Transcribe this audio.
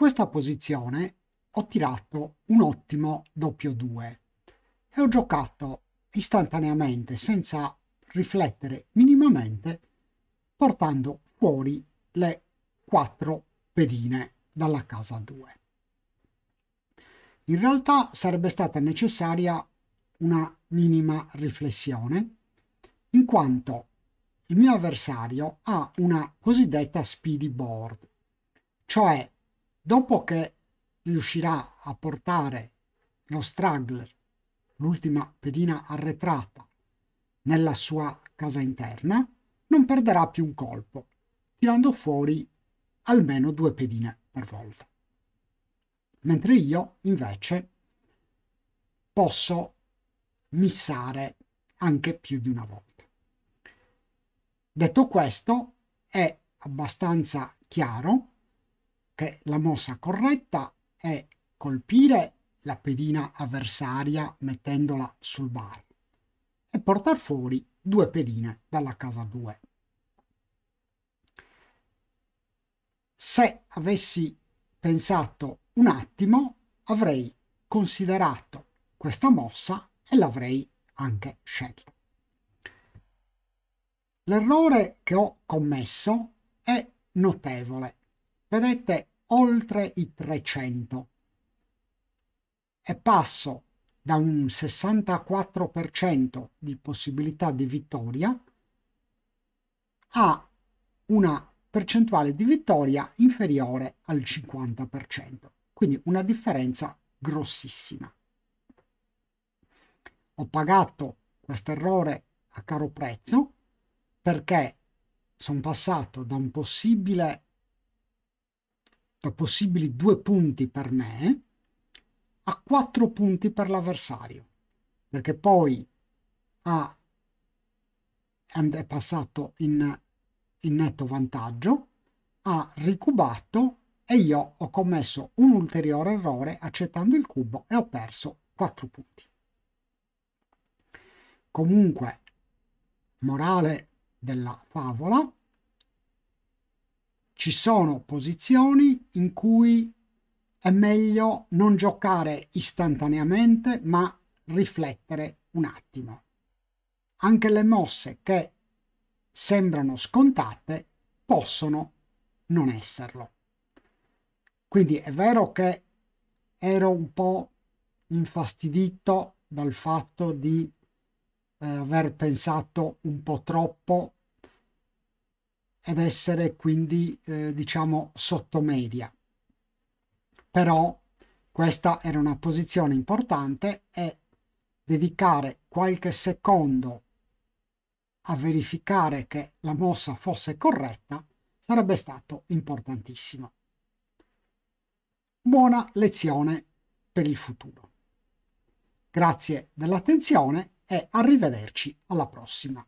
questa posizione ho tirato un ottimo doppio 2 e ho giocato istantaneamente senza riflettere minimamente portando fuori le quattro pedine dalla casa 2. In realtà sarebbe stata necessaria una minima riflessione in quanto il mio avversario ha una cosiddetta speedy board, cioè Dopo che riuscirà a portare lo straggler, l'ultima pedina arretrata, nella sua casa interna, non perderà più un colpo, tirando fuori almeno due pedine per volta. Mentre io, invece, posso missare anche più di una volta. Detto questo, è abbastanza chiaro che la mossa corretta è colpire la pedina avversaria mettendola sul bar e portare fuori due pedine dalla casa 2. Se avessi pensato un attimo avrei considerato questa mossa e l'avrei anche scelta. L'errore che ho commesso è notevole. Vedete oltre i 300. E passo da un 64% di possibilità di vittoria a una percentuale di vittoria inferiore al 50%, quindi una differenza grossissima. Ho pagato questo errore a caro prezzo perché sono passato da un possibile possibili due punti per me a quattro punti per l'avversario, perché poi ha, è passato in, in netto vantaggio, ha ricubato e io ho commesso un ulteriore errore accettando il cubo e ho perso quattro punti. Comunque, morale della favola, ci sono posizioni in cui è meglio non giocare istantaneamente, ma riflettere un attimo. Anche le mosse che sembrano scontate possono non esserlo. Quindi è vero che ero un po' infastidito dal fatto di eh, aver pensato un po' troppo ed essere quindi eh, diciamo sottomedia. Però questa era una posizione importante e dedicare qualche secondo a verificare che la mossa fosse corretta sarebbe stato importantissimo. Buona lezione per il futuro. Grazie dell'attenzione e arrivederci alla prossima.